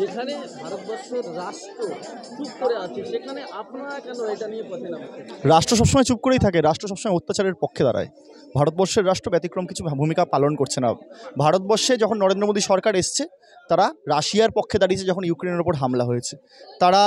যেখানে ভারতবর্ষের রাষ্ট্র চুপ করে আছে সেখানে আপনারা কেন এটা নিয়ে পথে নামছেন রাষ্ট্র সবসময় চুপ করেই থাকে রাষ্ট্র সবসময় অত্যাচারের পক্ষে দাঁড়ায় ভারতবর্ষের রাষ্ট্র ব্যতিক্রম কিছু ভূমিকা পালন করছে না ভারতবর্ষে যখন নরেন্দ্র মোদী সরকার এসছে তারা রাশিয়ার পক্ষে দাঁড়িয়েছে যখন ইউক্রেনের ওপর হামলা হয়েছে তারা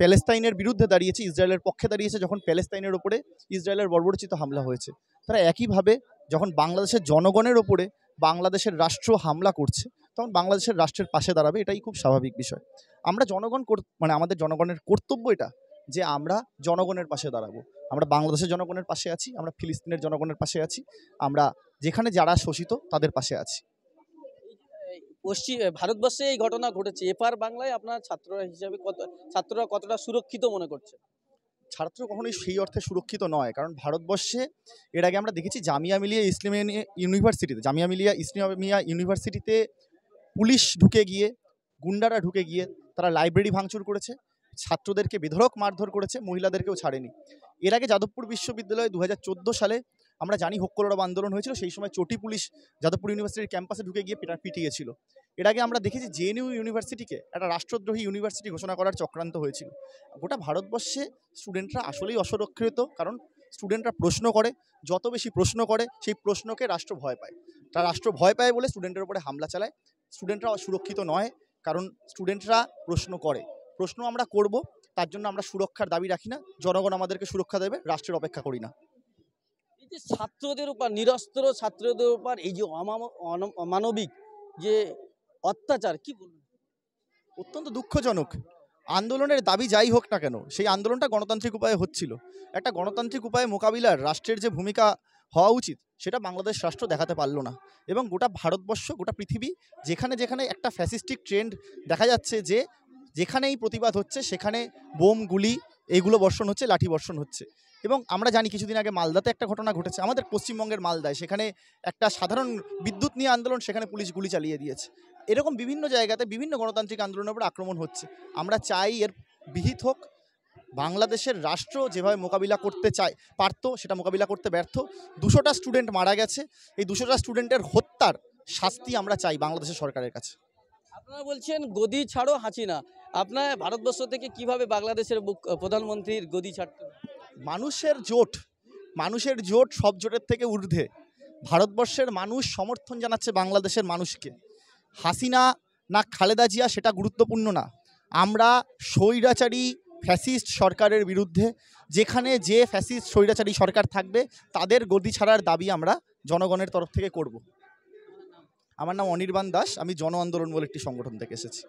প্যালেস্তাইনের বিরুদ্ধে দাঁড়িয়েছে ইসরায়েলের পক্ষে দাঁড়িয়েছে যখন প্যালেস্তাইনের ওপরে ইসরায়েলের বর্বরচিত হামলা হয়েছে তারা একইভাবে যখন বাংলাদেশের জনগণের ওপরে বাংলাদেশের রাষ্ট্র হামলা করছে তখন বাংলাদেশের রাষ্ট্রের পাশে দাঁড়াবে এটাই খুব স্বাভাবিক বিষয় আমরা জনগণ মানে আমাদের জনগণের কর্তব্য এটা যে আমরা জনগণের পাশে দাঁড়াবো আমরা বাংলাদেশের জনগণের পাশে আছি আমরা ফিলিস্তিনের জনগণের পাশে আছি আমরা যেখানে যারা শোষিত তাদের পাশে আছি পশ্চিম ভারতবর্ষে এই ঘটনা ঘটেছে এপার বাংলায় আপনার ছাত্ররা হিসাবে কত ছাত্ররা কতটা সুরক্ষিত মনে করছে ছাত্র কখনোই সেই অর্থে সুরক্ষিত নয় কারণ ভারতবর্ষে এর আগে আমরা দেখেছি জামিয়া মিলিয়া ইসলামিয়া ইউনিভার্সিটিতে জামিয়া মিলিয়া ইসলামিয়া ইউনিভার্সিটিতে পুলিশ ঢুকে গিয়ে গুন্ডারা ঢুকে গিয়ে তারা লাইব্রেরি ভাঙচুর করেছে ছাত্রদেরকে বিধরক মারধর করেছে মহিলাদেরকেও ছাড়েনি এর আগে যাদবপুর বিশ্ববিদ্যালয়ে দু সালে আমরা জানি হোক্কলোড়ব আন্দোলন হয়েছিল সেই সময় চটি পুলিশ যাদবপুর ইউনিভার্সিটির ক্যাম্পাসে ঢুকে গিয়ে পিটা পিটিয়েছিল এর আগে আমরা দেখেছি জেএনইউ ইউনিভার্সিটিকে একটা রাষ্ট্রদ্রোহী ইউনিভার্সিটি ঘোষণা করার চক্রান্ত হয়েছিল গোটা ভারতবর্ষে স্টুডেন্টরা আসলেই অসুরক্ষিত কারণ স্টুডেন্টরা প্রশ্ন করে যত বেশি প্রশ্ন করে সেই প্রশ্নকে রাষ্ট্র ভয় পায় তারা রাষ্ট্র ভয় পায় বলে স্টুডেন্টের উপরে হামলা চালায় স্টুডেন্টরা সুরক্ষিত নয় কারণ স্টুডেন্টরা প্রশ্ন করে প্রশ্ন আমরা করব তার জন্য আমরা সুরক্ষার দাবি রাখি না জনগণ আমাদেরকে সুরক্ষা দেবে রাষ্ট্রের অপেক্ষা করি না এই যে ছাত্রদের উপর নিরস্ত্র ছাত্রদের উপর এই যে অমানবিক যে অত্যাচার কি বলবেন অত্যন্ত দুঃখজনক আন্দোলনের দাবি যাই হোক না কেন সেই আন্দোলনটা গণতান্ত্রিক উপায়ে হচ্ছিল একটা গণতান্ত্রিক উপায়ে মোকাবিলার রাষ্ট্রের যে ভূমিকা হওয়া উচিত সেটা বাংলাদেশ রাষ্ট্র দেখাতে পারল না এবং গোটা ভারতবর্ষ গোটা পৃথিবী যেখানে যেখানে একটা ফ্যাসিস্টিক ট্রেন্ড দেখা যাচ্ছে যে যেখানেই প্রতিবাদ হচ্ছে সেখানে বোম গুলি এইগুলো বর্ষণ হচ্ছে লাঠি বর্ষণ হচ্ছে এবং আমরা জানি কিছুদিন আগে মালদাতে একটা ঘটনা ঘটেছে আমাদের পশ্চিমবঙ্গের মালদায় সেখানে একটা সাধারণ বিদ্যুৎ নিয়ে আন্দোলন সেখানে পুলিশ গুলি চালিয়ে দিয়েছে এরকম বিভিন্ন জায়গাতে বিভিন্ন গণতান্ত্রিক আন্দোলনের উপর আক্রমণ হচ্ছে আমরা চাই এর বিহিত হোক বাংলাদেশের রাষ্ট্র যেভাবে মোকাবিলা করতে চায় পারত সেটা মোকাবিলা করতে ব্যর্থ দুশোটা স্টুডেন্ট মারা গেছে এই দুশোটা স্টুডেন্টের হত্যার শাস্তি আমরা চাই বাংলাদেশের সরকারের কাছে আপনারা বলছেন গদি ছাড়ো হাসিনা আপনার ভারতবর্ষ থেকে কিভাবে বাংলাদেশের প্রধানমন্ত্রীর গদি ছাড়তে মানুষের জোট মানুষের জোট সব জোটের থেকে ঊর্ধ্বে ভারতবর্ষের মানুষ সমর্থন জানাচ্ছে বাংলাদেশের মানুষকে হাসিনা না খালেদা জিয়া সেটা গুরুত্বপূর্ণ না আমরা স্বৈরাচারী ফ্যাসিস্ট সরকারের বিরুদ্ধে যেখানে যে ফ্যাসিস্ট স্বৈরাচারী সরকার থাকবে তাদের গদি ছাড়ার দাবি আমরা জনগণের তরফ থেকে করব আমার নাম অনির্বাণ দাস আমি জন আন্দোলন বলে একটি সংগঠন থেকে এসেছি